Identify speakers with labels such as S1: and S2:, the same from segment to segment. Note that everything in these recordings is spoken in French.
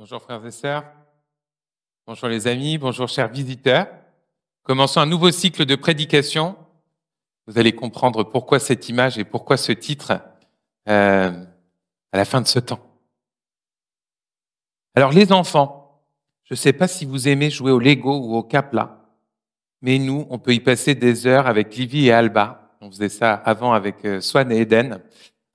S1: Bonjour frères et sœurs. Bonjour les amis, bonjour chers visiteurs. Commençons un nouveau cycle de prédication. Vous allez comprendre pourquoi cette image et pourquoi ce titre euh, à la fin de ce temps. Alors les enfants, je ne sais pas si vous aimez jouer au Lego ou au Capla, mais nous, on peut y passer des heures avec Livy et Alba, on faisait ça avant avec euh, Swan et Eden,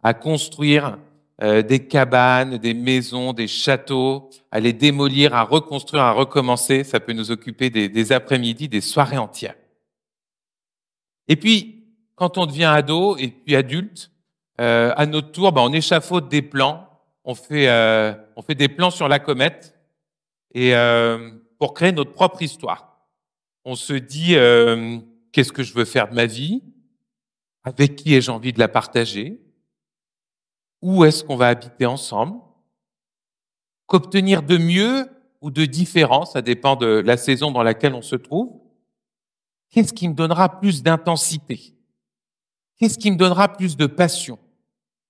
S1: à construire euh, des cabanes, des maisons, des châteaux, à les démolir, à reconstruire, à recommencer. Ça peut nous occuper des, après-midi, des soirées entières. Et puis, quand on devient ado et puis adulte, euh, à notre tour, ben, on échafaude des plans, on fait, euh, on fait des plans sur la comète et pour créer notre propre histoire. On se dit, qu'est-ce que je veux faire de ma vie Avec qui ai-je envie de la partager où est-ce qu'on va habiter ensemble, qu'obtenir de mieux ou de différent, ça dépend de la saison dans laquelle on se trouve, qu'est-ce qui me donnera plus d'intensité, qu'est-ce qui me donnera plus de passion,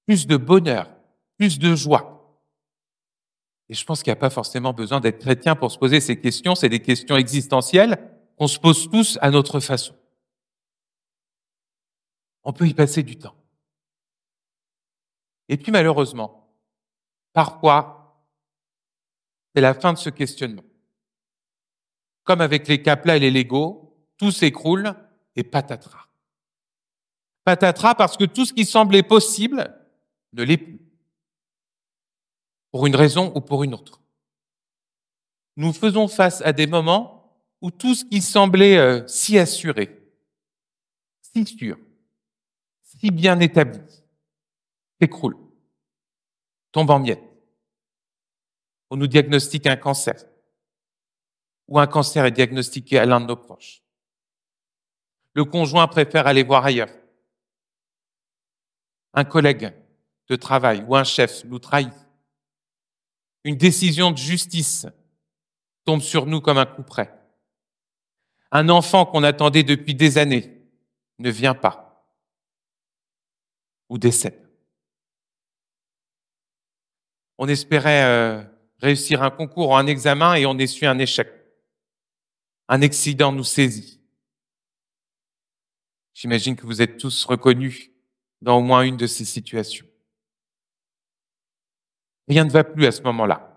S1: plus de bonheur, plus de joie. Et je pense qu'il n'y a pas forcément besoin d'être chrétien pour se poser ces questions, c'est des questions existentielles qu'on se pose tous à notre façon. On peut y passer du temps. Et puis malheureusement, parfois, c'est la fin de ce questionnement. Comme avec les Kapla et les Lego, tout s'écroule et patatras. Patatras parce que tout ce qui semblait possible ne l'est plus. Pour une raison ou pour une autre. Nous faisons face à des moments où tout ce qui semblait euh, si assuré, si sûr, si bien établi, s'écroule, tombe en miettes. On nous diagnostique un cancer, ou un cancer est diagnostiqué à l'un de nos proches. Le conjoint préfère aller voir ailleurs. Un collègue de travail ou un chef nous trahit. Une décision de justice tombe sur nous comme un coup près. Un enfant qu'on attendait depuis des années ne vient pas ou décède on espérait euh, réussir un concours ou un examen et on essuie un échec. Un accident nous saisit. J'imagine que vous êtes tous reconnus dans au moins une de ces situations. Rien ne va plus à ce moment-là.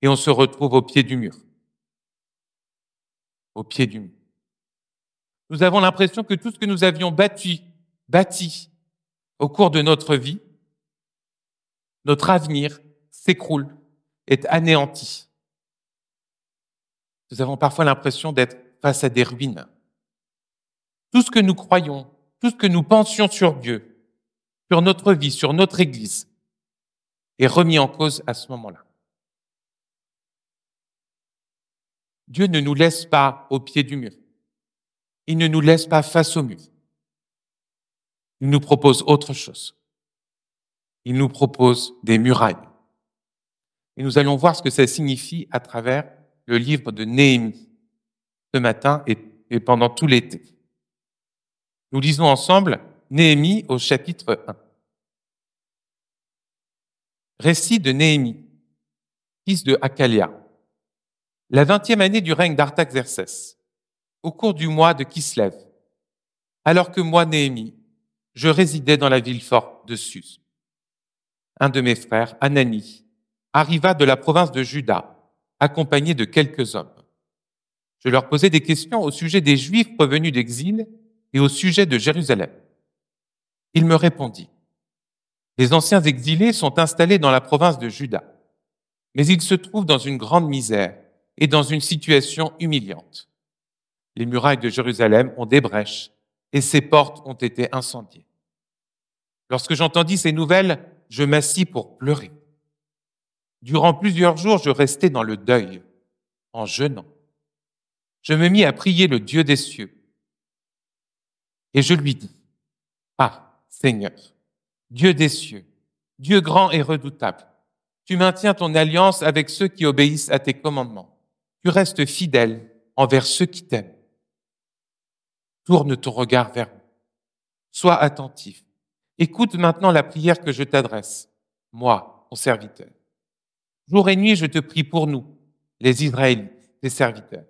S1: Et on se retrouve au pied du mur. Au pied du mur. Nous avons l'impression que tout ce que nous avions battu, bâti au cours de notre vie, notre avenir s'écroule, est anéanti. Nous avons parfois l'impression d'être face à des ruines. Tout ce que nous croyons, tout ce que nous pensions sur Dieu, sur notre vie, sur notre Église, est remis en cause à ce moment-là. Dieu ne nous laisse pas au pied du mur. Il ne nous laisse pas face au mur. Il nous propose autre chose il nous propose des murailles. Et nous allons voir ce que ça signifie à travers le livre de Néhémie ce matin et, pendant tout l'été. Nous lisons ensemble Néhémie au chapitre 1. Récit de Néhémie, fils de Hakalia. La vingtième année du règne d'Artaxerces, au cours du mois de Kislev, alors que moi, Néhémie, je résidais dans la ville forte de Sus un de mes frères, Anani, arriva de la province de Juda, accompagné de quelques hommes. Je leur posais des questions au sujet des Juifs revenus d'exil et au sujet de Jérusalem. Il me répondit, Les anciens exilés sont installés dans la province de Juda, mais ils se trouvent dans une grande misère et dans une situation humiliante. Les murailles de Jérusalem ont des brèches et ses portes ont été incendiées. Lorsque j'entendis ces nouvelles, je m'assis pour pleurer. Durant plusieurs jours, je restai dans le deuil, en jeûnant. Je me mis à prier le Dieu des cieux. Et je lui dis, Ah, Seigneur, Dieu des cieux, Dieu grand et redoutable, tu maintiens ton alliance avec ceux qui obéissent à tes commandements. Tu restes fidèle envers ceux qui t'aiment. Tourne ton regard vers nous. Sois attentif Écoute maintenant la prière que je t'adresse, moi, ton serviteur. Jour et nuit, je te prie pour nous, les Israélites, tes serviteurs.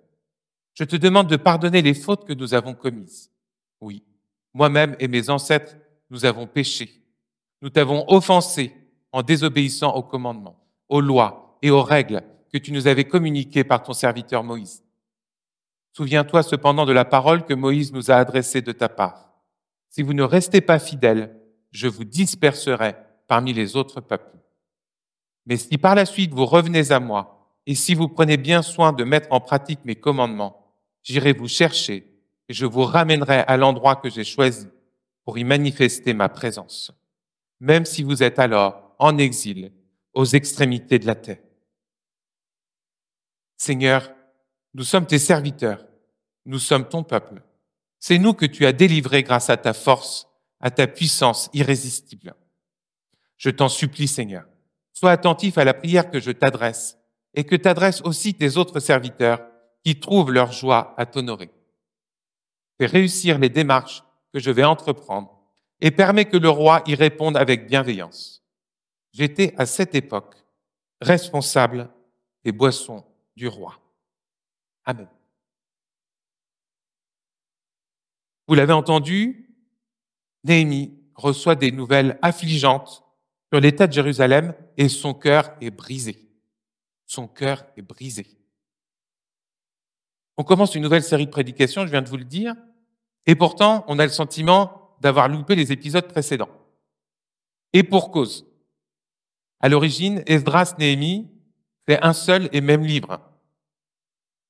S1: Je te demande de pardonner les fautes que nous avons commises. Oui, moi-même et mes ancêtres, nous avons péché. Nous t'avons offensé en désobéissant aux commandements, aux lois et aux règles que tu nous avais communiquées par ton serviteur Moïse. Souviens-toi cependant de la parole que Moïse nous a adressée de ta part. Si vous ne restez pas fidèles je vous disperserai parmi les autres peuples. Mais si par la suite vous revenez à moi, et si vous prenez bien soin de mettre en pratique mes commandements, j'irai vous chercher, et je vous ramènerai à l'endroit que j'ai choisi pour y manifester ma présence, même si vous êtes alors en exil aux extrémités de la terre. Seigneur, nous sommes tes serviteurs, nous sommes ton peuple. C'est nous que tu as délivrés grâce à ta force à ta puissance irrésistible. Je t'en supplie, Seigneur, sois attentif à la prière que je t'adresse et que t'adresse aussi tes autres serviteurs qui trouvent leur joie à t'honorer. Fais réussir les démarches que je vais entreprendre et permets que le roi y réponde avec bienveillance. J'étais à cette époque responsable des boissons du roi. Amen. Vous l'avez entendu, Néhémie reçoit des nouvelles affligeantes sur l'état de Jérusalem et son cœur est brisé. Son cœur est brisé. On commence une nouvelle série de prédications, je viens de vous le dire, et pourtant on a le sentiment d'avoir loupé les épisodes précédents. Et pour cause. À l'origine, Esdras Néhémie, fait un seul et même livre.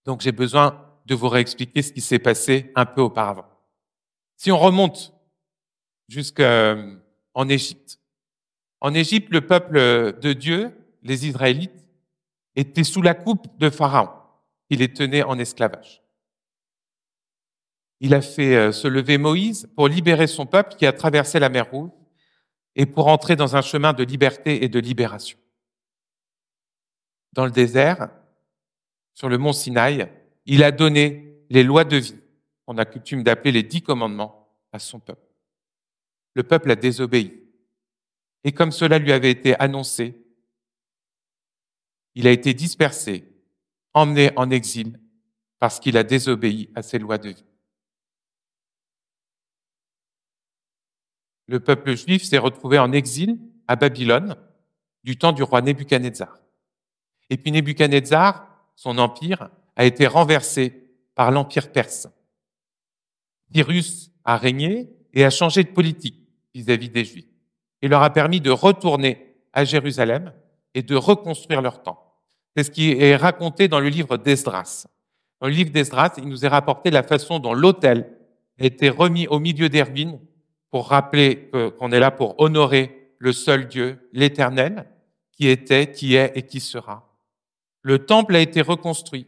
S1: Donc j'ai besoin de vous réexpliquer ce qui s'est passé un peu auparavant. Si on remonte jusqu'en euh, Égypte. En Égypte, le peuple de Dieu, les Israélites, était sous la coupe de Pharaon. Il les tenait en esclavage. Il a fait euh, se lever Moïse pour libérer son peuple qui a traversé la mer Rouge et pour entrer dans un chemin de liberté et de libération. Dans le désert, sur le mont Sinaï, il a donné les lois de vie, qu'on a coutume d'appeler les dix commandements, à son peuple le peuple a désobéi. Et comme cela lui avait été annoncé, il a été dispersé, emmené en exil, parce qu'il a désobéi à ses lois de vie. Le peuple juif s'est retrouvé en exil à Babylone du temps du roi Nebuchadnezzar. Et puis Nebuchadnezzar, son empire, a été renversé par l'empire perse. Cyrus a régné, et a changé de politique vis-à-vis des Juifs Il leur a permis de retourner à Jérusalem et de reconstruire leur temple. C'est ce qui est raconté dans le livre d'Esdras. Dans le livre d'Esdras, il nous est rapporté la façon dont l'autel a été remis au milieu des pour rappeler qu'on est là pour honorer le seul Dieu, l'Éternel, qui était, qui est et qui sera. Le temple a été reconstruit.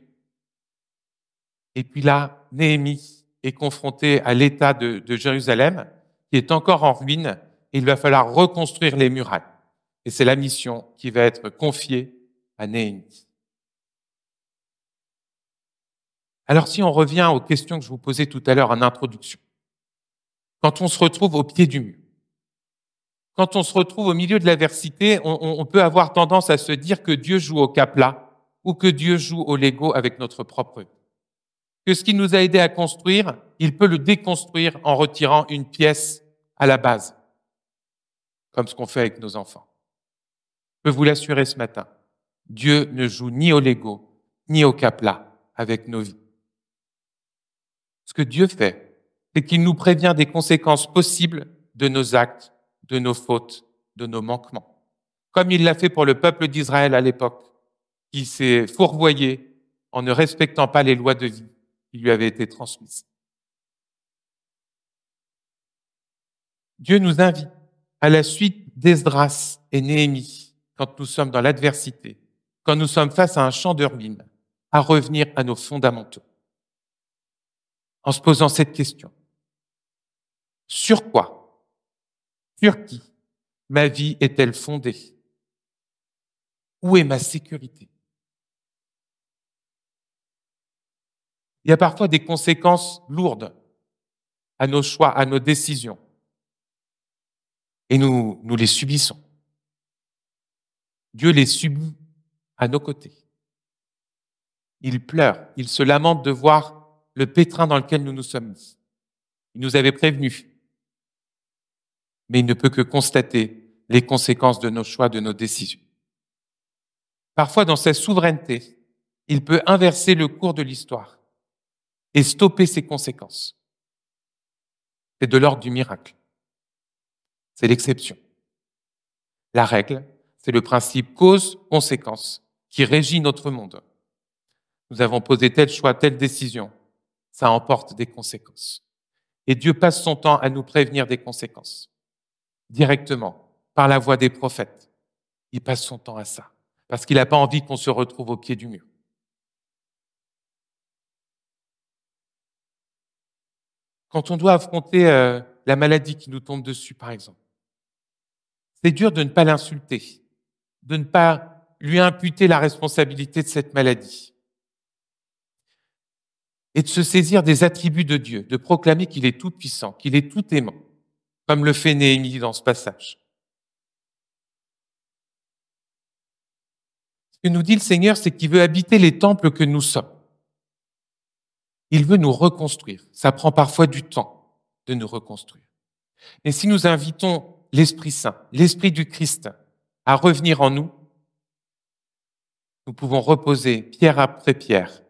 S1: Et puis là, Néhémie est confronté à l'état de, Jérusalem, qui est encore en ruine, il va falloir reconstruire les murailles. Et c'est la mission qui va être confiée à Néhémie. Alors si on revient aux questions que je vous posais tout à l'heure en introduction, quand on se retrouve au pied du mur, quand on se retrouve au milieu de l'adversité, on, peut avoir tendance à se dire que Dieu joue au cap là ou que Dieu joue au Lego avec notre propre que ce qui nous a aidé à construire, il peut le déconstruire en retirant une pièce à la base, comme ce qu'on fait avec nos enfants. Je peux vous l'assurer ce matin, Dieu ne joue ni au Lego, ni au capla avec nos vies. Ce que Dieu fait, c'est qu'il nous prévient des conséquences possibles de nos actes, de nos fautes, de nos manquements. Comme il l'a fait pour le peuple d'Israël à l'époque, qui s'est fourvoyé en ne respectant pas les lois de vie qui lui avait été transmise. Dieu nous invite à la suite d'Esdras et Néhémie, quand nous sommes dans l'adversité, quand nous sommes face à un champ de ruines, à revenir à nos fondamentaux. En se posant cette question. Sur quoi, sur qui ma vie est-elle fondée Où est ma sécurité il y a parfois des conséquences lourdes à nos choix, à nos décisions. Et nous, nous les subissons. Dieu les subit à nos côtés. Il pleure, il se lamente de voir le pétrin dans lequel nous nous sommes mis. Il nous avait prévenus, mais il ne peut que constater les conséquences de nos choix, de nos décisions. Parfois, dans sa souveraineté, il peut inverser le cours de l'histoire et stopper ses conséquences. C'est de l'ordre du miracle. C'est l'exception. La règle, c'est le principe cause-conséquence qui régit notre monde. Nous avons posé tel choix, telle décision. Ça emporte des conséquences. Et Dieu passe son temps à nous prévenir des conséquences. Directement, par la voix des prophètes. Il passe son temps à ça. Parce qu'il n'a pas envie qu'on se retrouve au pied du mur. quand on doit affronter euh, la maladie qui nous tombe dessus, par exemple. C'est dur de ne pas l'insulter, de ne pas lui imputer la responsabilité de cette maladie. Et de se saisir des attributs de Dieu, de proclamer qu'il est tout puissant, qu'il est tout aimant, comme le fait Néhémie dans ce passage. Ce que nous dit le Seigneur, c'est qu'il veut habiter les temples que nous sommes. Il veut nous reconstruire. Ça prend parfois du temps de nous reconstruire. Mais si nous invitons l'Esprit Saint, l'Esprit du Christ à revenir en nous, nous pouvons reposer pierre après pierre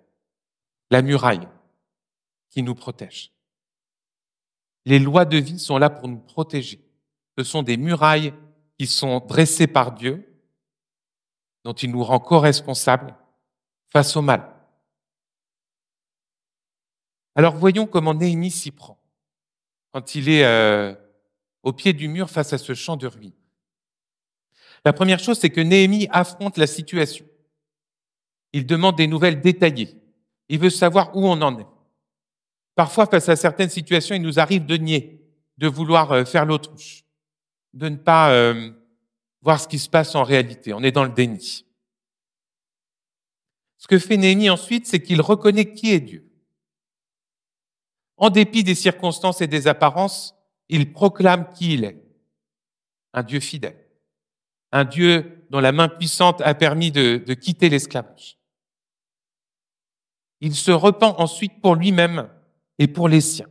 S1: la muraille qui nous protège. Les lois de vie sont là pour nous protéger. Ce sont des murailles qui sont dressées par Dieu, dont il nous rend co-responsables face au mal. Alors voyons comment Néhémie s'y prend quand il est euh, au pied du mur face à ce champ de ruines. La première chose, c'est que Néhémie affronte la situation. Il demande des nouvelles détaillées. Il veut savoir où on en est. Parfois, face à certaines situations, il nous arrive de nier, de vouloir euh, faire l'autruche, de ne pas euh, voir ce qui se passe en réalité. On est dans le déni. Ce que fait Néhémie ensuite, c'est qu'il reconnaît qui est Dieu. En dépit des circonstances et des apparences, il proclame qui il est. Un Dieu fidèle. Un Dieu dont la main puissante a permis de, quitter l'esclavage. Il se repent ensuite pour lui-même et pour les siens.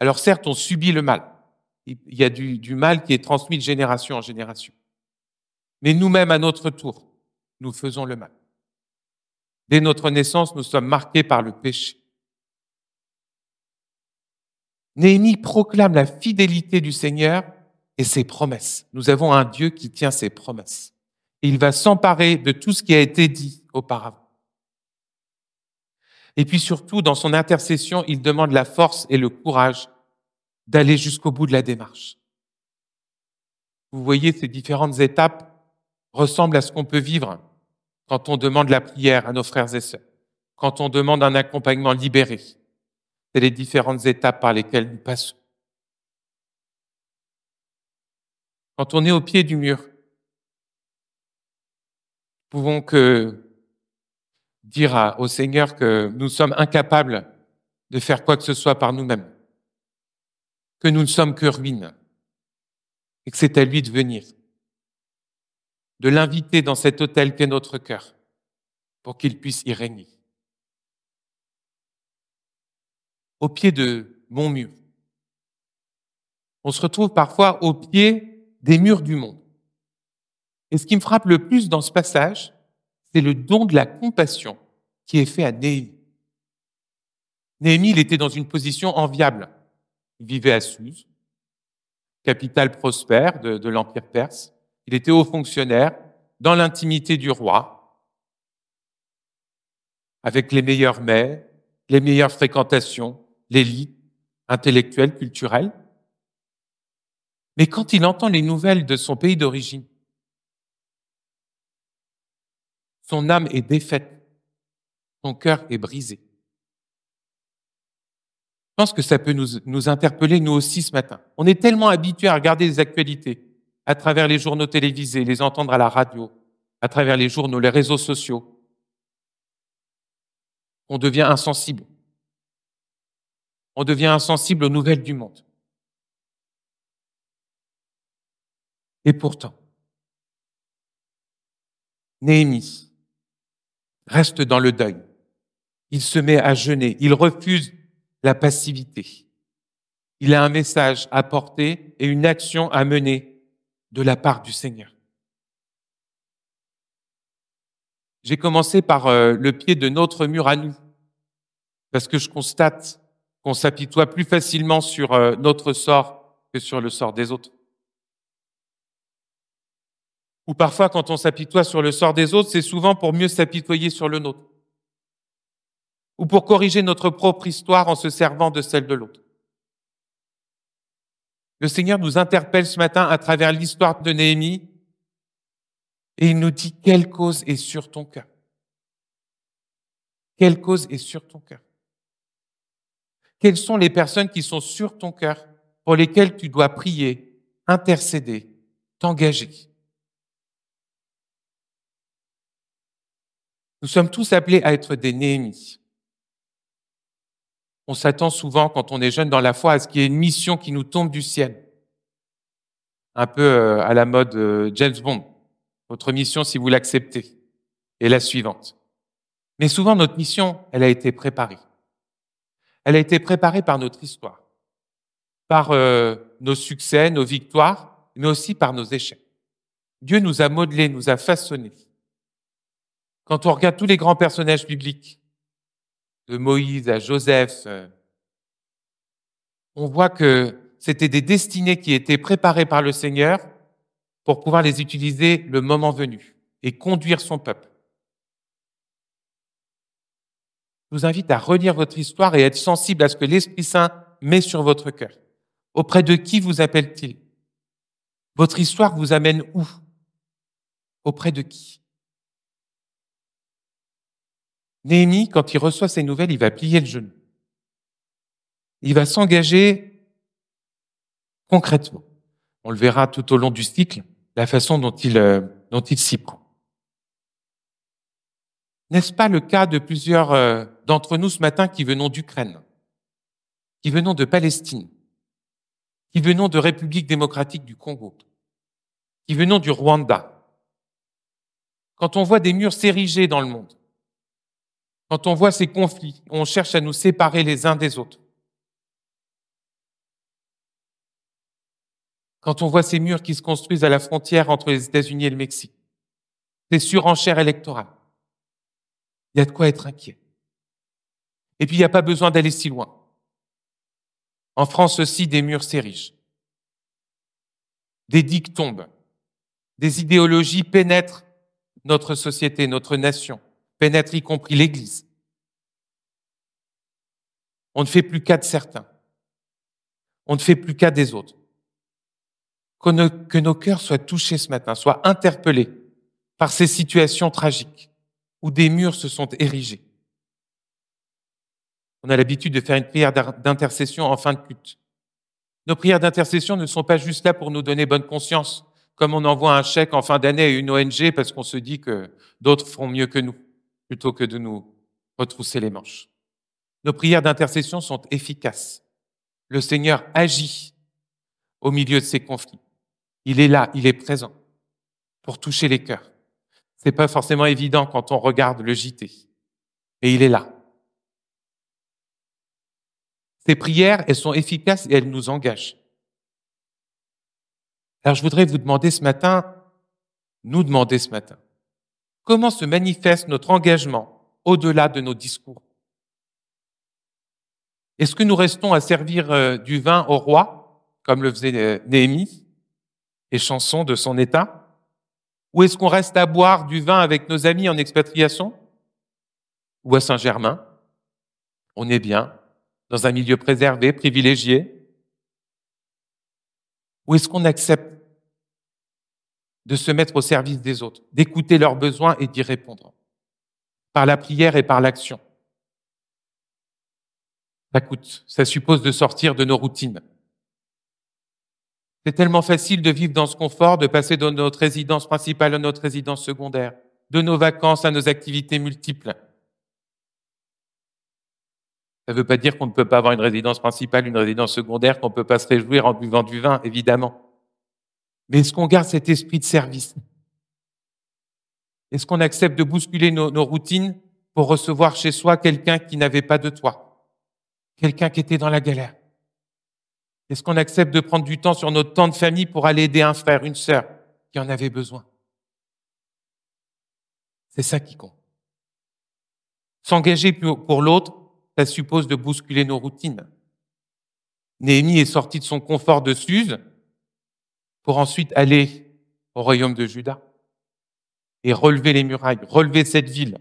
S1: Alors certes, on subit le mal. Il y a du mal qui est transmis de génération en génération. Mais nous-mêmes, à notre tour, nous faisons le mal. Dès notre naissance, nous sommes marqués par le péché. Néhémie proclame la fidélité du Seigneur et ses promesses. Nous avons un Dieu qui tient ses promesses. Il va s'emparer de tout ce qui a été dit auparavant. Et puis surtout, dans son intercession, il demande la force et le courage d'aller jusqu'au bout de la démarche. Vous voyez, ces différentes étapes ressemblent à ce qu'on peut vivre quand on demande la prière à nos frères et sœurs, quand on demande un accompagnement libéré, c'est les différentes étapes par lesquelles nous passons. Quand on est au pied du mur, pouvons que dire au Seigneur que nous sommes incapables de faire quoi que ce soit par nous-mêmes, que nous ne sommes que ruines, et que c'est à lui de venir, de l'inviter dans cet hôtel qu'est notre cœur, pour qu'il puisse y régner. au pied de mon mur. On se retrouve parfois au pied des murs du monde. Et ce qui me frappe le plus dans ce passage, c'est le don de la compassion qui est fait à Néhémie. Néhémie, il était dans une position enviable. Il vivait à Suse, capitale prospère de, de l'Empire perse. Il était haut fonctionnaire, dans l'intimité du roi, avec les meilleurs mets, les meilleures fréquentations, l'élite intellectuelle, culturelle. Mais quand il entend les nouvelles de son pays d'origine, son âme est défaite, son cœur est brisé. Je pense que ça peut nous, nous interpeller, nous aussi, ce matin. On est tellement habitué à regarder les actualités à travers les journaux télévisés, les entendre à la radio, à travers les journaux, les réseaux sociaux. On devient insensible on devient insensible aux nouvelles du monde. Et pourtant, Néhémie reste dans le deuil. Il se met à jeûner. Il refuse la passivité. Il a un message à porter et une action à mener de la part du Seigneur. J'ai commencé par euh, le pied de notre mur à nous, parce que je constate qu'on s'apitoie plus facilement sur euh, notre sort que sur le sort des autres. Ou parfois, quand on s'apitoie sur le sort des autres, c'est souvent pour mieux s'apitoyer sur le nôtre. Ou pour corriger notre propre histoire en se servant de celle de l'autre. Le Seigneur nous interpelle ce matin à travers l'histoire de Néhémie et il nous dit quelle cause est sur ton cœur. Quelle cause est sur ton cœur quelles sont les personnes qui sont sur ton cœur, pour lesquelles tu dois prier, intercéder, t'engager. Nous sommes tous appelés à être des Néhémies. On s'attend souvent, quand on est jeune dans la foi, à ce qu'il y ait une mission qui nous tombe du ciel. Un peu euh, à la mode euh, James Bond. Votre mission, si vous l'acceptez, est la suivante. Mais souvent, notre mission, elle a été préparée. Elle a été préparée par notre histoire, par euh, nos succès, nos victoires, mais aussi par nos échecs. Dieu nous a modelés, nous a façonnés. Quand on regarde tous les grands personnages bibliques, de Moïse à Joseph, euh, on voit que c'était des destinées qui étaient préparées par le Seigneur pour pouvoir les utiliser le moment venu et conduire son peuple. je vous invite à relire votre histoire et être sensible à ce que l'Esprit Saint met sur votre cœur. Auprès de qui vous appelle-t-il Votre histoire vous amène où Auprès de qui Néhémie, quand il reçoit ces nouvelles, il va plier le genou. Il va s'engager concrètement. On le verra tout au long du cycle, la façon dont il, euh, dont il s'y prend. N'est-ce pas le cas de plusieurs euh, d'entre nous ce matin qui venons d'Ukraine, qui venons de Palestine, qui venons de République démocratique du Congo, qui venons du Rwanda, quand on voit des murs s'ériger dans le monde, quand on voit ces conflits, on cherche à nous séparer les uns des autres. Quand on voit ces murs qui se construisent à la frontière entre les États-Unis et le Mexique, ces surenchères électorales, il y a de quoi être inquiet. Et puis, il n'y a pas besoin d'aller si loin. En France aussi, des murs s'érigent. Des digues tombent. Des idéologies pénètrent notre société, notre nation, pénètrent y compris l'Église. On ne fait plus cas de certains. On ne fait plus cas des autres. Que que nos cœurs soient touchés ce matin, soient interpellés par ces situations tragiques où des murs se sont érigés. On a l'habitude de faire une prière d'intercession en fin de culte. Nos prières d'intercession ne sont pas juste là pour nous donner bonne conscience, comme on envoie un chèque en fin d'année à une ONG parce qu'on se dit que d'autres feront mieux que nous, plutôt que de nous retrousser les manches. Nos prières d'intercession sont efficaces. Le Seigneur agit au milieu de ces conflits. Il est là, il est présent pour toucher les cœurs. C'est pas forcément évident quand on regarde le JT. Mais il est là. Ces prières, elles sont efficaces et elles nous engagent. Alors je voudrais vous demander ce matin, nous demander ce matin, comment se manifeste notre engagement au-delà de nos discours Est-ce que nous restons à servir euh, du vin au roi, comme le faisait euh, Néhémie, et chanson de son état Ou est-ce qu'on reste à boire du vin avec nos amis en expatriation Ou à Saint-Germain On est bien, dans un milieu préservé, privilégié Ou est-ce qu'on accepte de se mettre au service des autres, d'écouter leurs besoins et d'y répondre par la prière et par l'action Ça coûte, ça suppose de sortir de nos routines. C'est tellement facile de vivre dans ce confort, de passer de notre résidence principale à notre résidence secondaire, de nos vacances à nos activités multiples. Ça ne veut pas dire qu'on ne peut pas avoir une résidence principale, une résidence secondaire, qu'on ne peut pas se réjouir en buvant du vin, évidemment. Mais est-ce qu'on garde cet esprit de service Est-ce qu'on accepte de bousculer nos, routines pour recevoir chez soi quelqu'un qui n'avait pas de toit Quelqu'un qui était dans la galère Est-ce qu'on accepte de prendre du temps sur notre temps de famille pour aller aider un frère, une sœur qui en avait besoin C'est ça qui compte. S'engager pour l'autre, suppose de bousculer nos routines. Néhémie est sorti de son confort de Suse pour ensuite aller au royaume de Juda et relever les murailles, relever cette ville.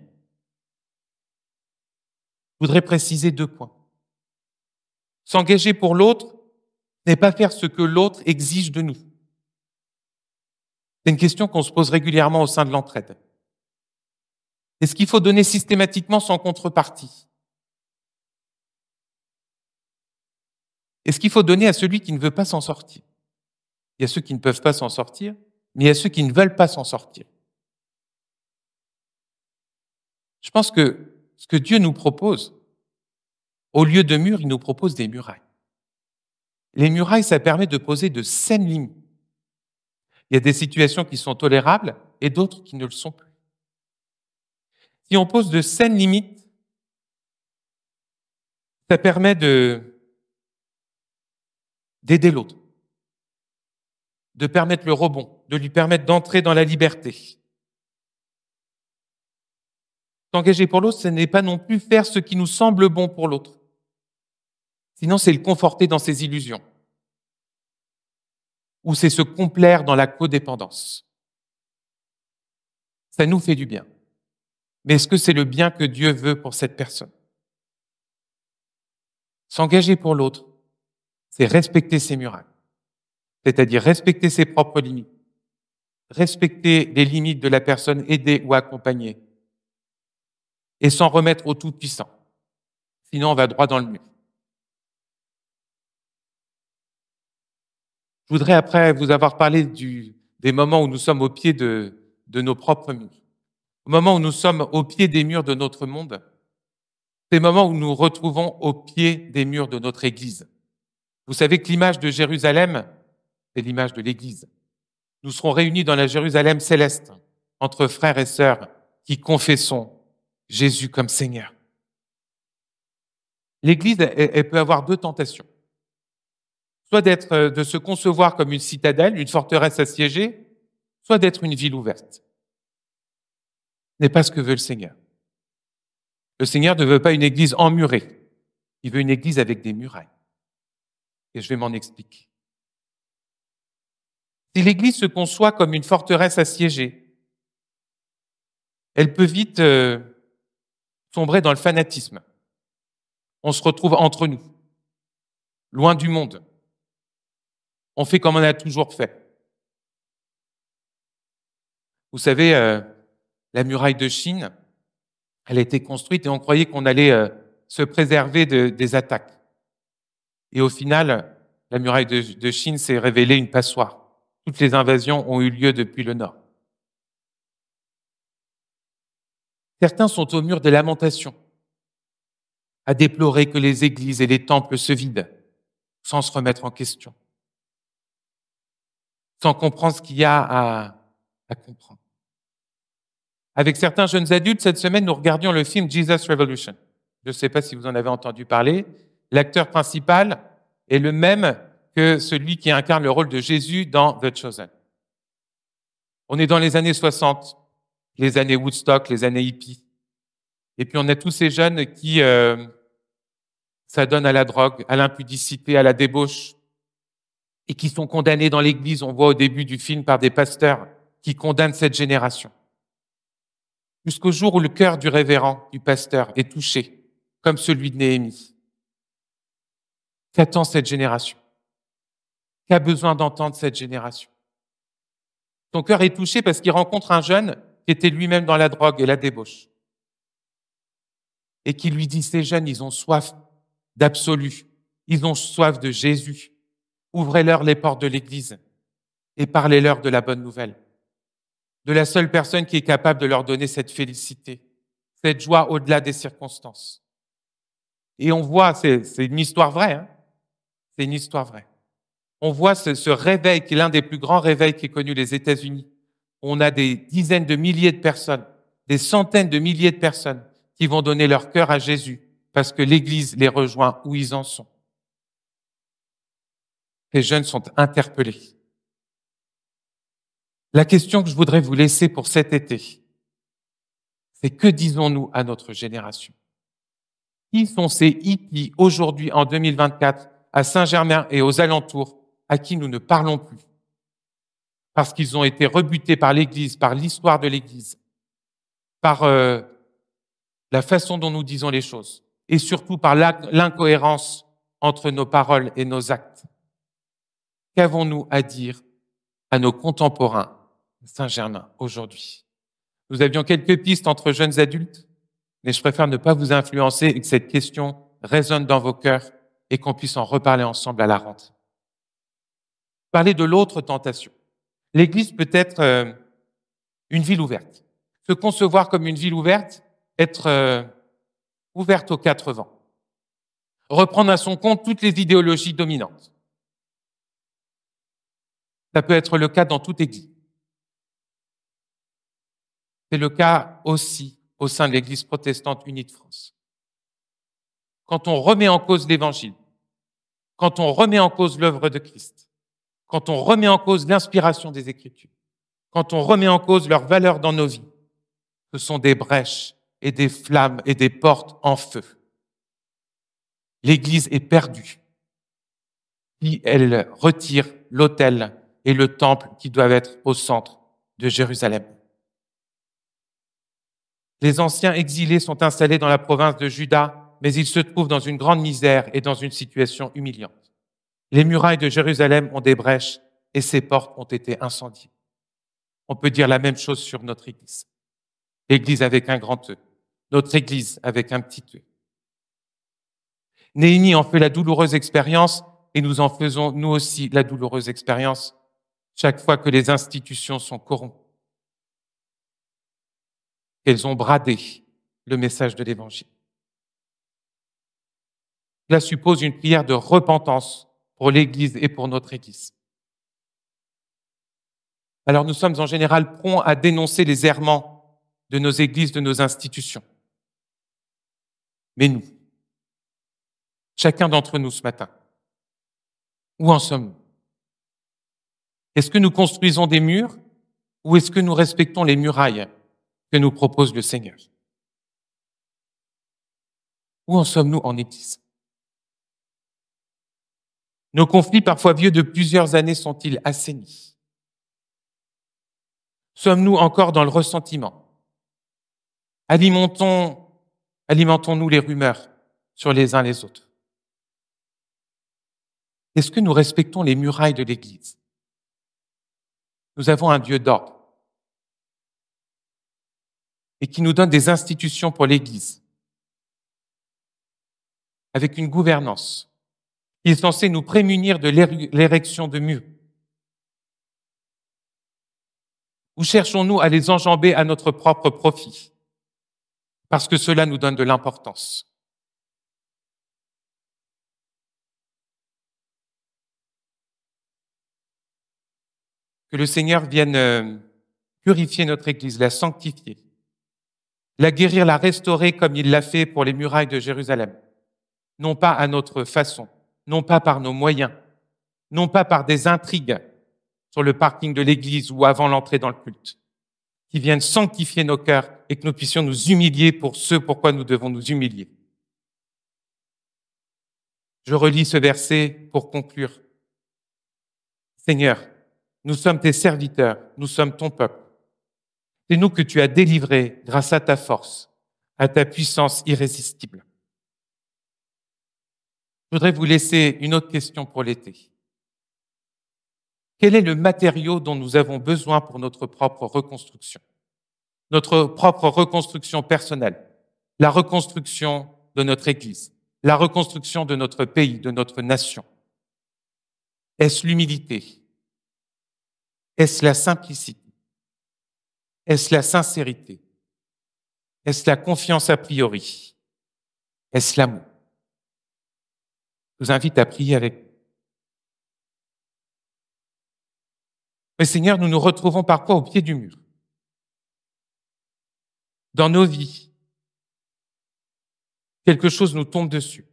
S1: Je voudrais préciser deux points. S'engager pour l'autre n'est pas faire ce que l'autre exige de nous. C'est une question qu'on se pose régulièrement au sein de l'entraide. Est-ce qu'il faut donner systématiquement sans contrepartie et ce qu'il faut donner à celui qui ne veut pas s'en sortir. Il y a ceux qui ne peuvent pas s'en sortir, mais il y a ceux qui ne veulent pas s'en sortir. Je pense que ce que Dieu nous propose, au lieu de murs, il nous propose des murailles. Les murailles, ça permet de poser de saines limites. Il y a des situations qui sont tolérables et d'autres qui ne le sont plus. Si on pose de saines limites, ça permet de, d'aider l'autre, de permettre le rebond, de lui permettre d'entrer dans la liberté. S'engager pour l'autre, ce n'est pas non plus faire ce qui nous semble bon pour l'autre. Sinon, c'est le conforter dans ses illusions. Ou c'est se complaire dans la codépendance. Ça nous fait du bien. Mais est-ce que c'est le bien que Dieu veut pour cette personne S'engager pour l'autre, c'est respecter ses murailles, c'est-à-dire respecter ses propres limites, respecter les limites de la personne aidée ou accompagnée, et s'en remettre au Tout-Puissant. Sinon, on va droit dans le mur. Je voudrais, après vous avoir parlé du, des moments où nous sommes au pied de, nos propres murs, au moment où nous sommes au pied des murs de notre monde, ces moments où nous nous retrouvons au pied des murs de notre Église. Vous savez que l'image de Jérusalem, c'est l'image de l'Église. Nous serons réunis dans la Jérusalem céleste, entre frères et sœurs qui confessons Jésus comme Seigneur. L'Église, elle, peut avoir deux tentations. Soit d'être, euh, de se concevoir comme une citadelle, une forteresse assiégée, soit d'être une ville ouverte. Ce n'est pas ce que veut le Seigneur. Le Seigneur ne veut pas une église emmurée. Il veut une église avec des murailles. Et je vais m'en expliquer. Si l'Église se conçoit comme une forteresse assiégée, elle peut vite tomber euh, sombrer dans le fanatisme. On se retrouve entre nous, loin du monde. On fait comme on a toujours fait. Vous savez, euh, la muraille de Chine, elle a été construite et on croyait qu'on allait euh, se préserver de, des attaques. Et au final, la muraille de, Chine s'est révélée une passoire. Toutes les invasions ont eu lieu depuis le nord. Certains sont au mur des lamentations, à déplorer que les églises et les temples se vident, sans se remettre en question, sans comprendre ce qu'il y a à, à comprendre. Avec certains jeunes adultes, cette semaine, nous regardions le film Jesus Revolution. Je ne sais pas si vous en avez entendu parler l'acteur principal est le même que celui qui incarne le rôle de Jésus dans The Chosen. On est dans les années 60, les années Woodstock, les années Hippie. Et puis on a tous ces jeunes qui euh, s'adonnent à la drogue, à l'impudicité, à la débauche, et qui sont condamnés dans l'Église. On voit au début du film par des pasteurs qui condamnent cette génération. Jusqu'au jour où le cœur du révérend, du pasteur, est touché, comme celui de Néhémie. Qu'attend cette génération Qu'a besoin d'entendre cette génération Ton cœur est touché parce qu'il rencontre un jeune qui était lui-même dans la drogue et la débauche. Et qui lui dit, ces jeunes, ils ont soif d'absolu, ils ont soif de Jésus. Ouvrez-leur les portes de l'Église et parlez-leur de la bonne nouvelle, de la seule personne qui est capable de leur donner cette félicité, cette joie au-delà des circonstances. Et on voit, c'est une histoire vraie, hein, c'est une histoire vraie. On voit ce, réveil qui est l'un des plus grands réveils qui est connu les États-Unis. On a des dizaines de milliers de personnes, des centaines de milliers de personnes qui vont donner leur cœur à Jésus parce que l'Église les rejoint où ils en sont. Les jeunes sont interpellés. La question que je voudrais vous laisser pour cet été, c'est que disons-nous à notre génération Qui sont ces hippies aujourd'hui en 2024 à Saint-Germain et aux alentours, à qui nous ne parlons plus, parce qu'ils ont été rebutés par l'Église, par l'histoire de l'Église, par euh, la façon dont nous disons les choses, et surtout par l'incohérence entre nos paroles et nos actes. Qu'avons-nous à dire à nos contemporains Saint-Germain aujourd'hui Nous avions quelques pistes entre jeunes adultes, mais je préfère ne pas vous influencer et que cette question résonne dans vos cœurs et qu'on puisse en reparler ensemble à la rente. Parler de l'autre tentation. L'Église peut être euh, une ville ouverte. Se concevoir comme une ville ouverte, être euh, ouverte aux quatre vents. Reprendre à son compte toutes les idéologies dominantes. Ça peut être le cas dans toute Église. C'est le cas aussi au sein de l'Église protestante unie de France. Quand on remet en cause l'Évangile, quand on remet en cause l'œuvre de Christ, quand on remet en cause l'inspiration des Écritures, quand on remet en cause leur valeur dans nos vies. Ce sont des brèches et des flammes et des portes en feu. L'Église est perdue Puis elle retire l'autel et le temple qui doivent être au centre de Jérusalem. Les anciens exilés sont installés dans la province de Juda mais il se trouve dans une grande misère et dans une situation humiliante. Les murailles de Jérusalem ont des brèches et ses portes ont été incendiées. On peut dire la même chose sur notre Église. L'Église avec un grand E, notre Église avec un petit E. Néhémie en fait la douloureuse expérience et nous en faisons nous aussi la douloureuse expérience chaque fois que les institutions sont corrompues. qu'elles ont bradé le message de l'Évangile. Cela suppose une prière de repentance pour l'Église et pour notre Église. Alors nous sommes en général prompts à dénoncer les errements de nos églises, de nos institutions. Mais nous, chacun d'entre nous ce matin, où en sommes-nous Est-ce que nous construisons des murs ou est-ce que nous respectons les murailles que nous propose le Seigneur Où en sommes-nous en Église nos conflits, parfois vieux de plusieurs années, sont-ils assainis Sommes-nous encore dans le ressentiment Alimentons, alimentons-nous les rumeurs sur les uns les autres Est-ce que nous respectons les murailles de l'Église Nous avons un Dieu d'ordre et qui nous donne des institutions pour l'Église, avec une gouvernance il est censé nous prémunir de l'érection de murs Ou cherchons-nous à les enjamber à notre propre profit Parce que cela nous donne de l'importance. Que le Seigneur vienne euh, purifier notre Église, la sanctifier, la guérir, la restaurer comme il l'a fait pour les murailles de Jérusalem, non pas à notre façon, non pas par nos moyens, non pas par des intrigues sur le parking de l'église ou avant l'entrée dans le culte, qui viennent sanctifier nos cœurs et que nous puissions nous humilier pour ce pourquoi nous devons nous humilier. Je relis ce verset pour conclure. Seigneur, nous sommes tes serviteurs, nous sommes ton peuple. C'est nous que tu as délivrés grâce à ta force, à ta puissance irrésistible. Je voudrais vous laisser une autre question pour l'été. Quel est le matériau dont nous avons besoin pour notre propre reconstruction Notre propre reconstruction personnelle, la reconstruction de notre Église, la reconstruction de notre pays, de notre nation. Est-ce l'humilité Est-ce la simplicité Est-ce la sincérité est-ce la confiance a priori Est-ce l'amour vous invite à prier avec Mais Seigneur, nous nous retrouvons parfois au pied du mur, dans nos vies. Quelque chose nous tombe dessus,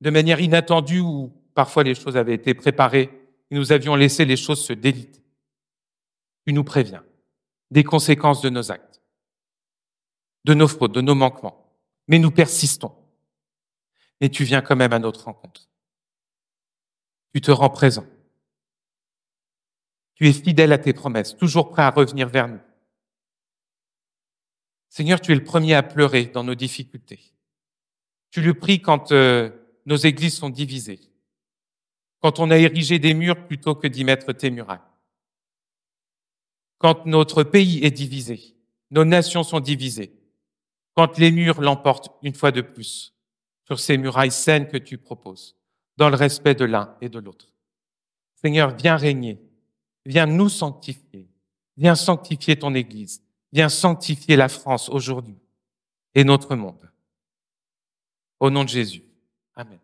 S1: de manière inattendue ou parfois les choses avaient été préparées et nous avions laissé les choses se déliter. Tu nous préviens des conséquences de nos actes, de nos fautes, de nos manquements, mais nous persistons mais tu viens quand même à notre rencontre. Tu te rends présent. Tu es fidèle à tes promesses, toujours prêt à revenir vers nous. Seigneur, tu es le premier à pleurer dans nos difficultés. Tu le pries quand euh, nos églises sont divisées, quand on a érigé des murs plutôt que d'y mettre tes murailles, quand notre pays est divisé, nos nations sont divisées, quand les murs l'emportent une fois de plus, sur ces murailles saines que tu proposes, dans le respect de l'un et de l'autre. Seigneur, viens régner, viens nous sanctifier, viens sanctifier ton Église, viens sanctifier la France aujourd'hui et notre monde. Au nom de Jésus. Amen.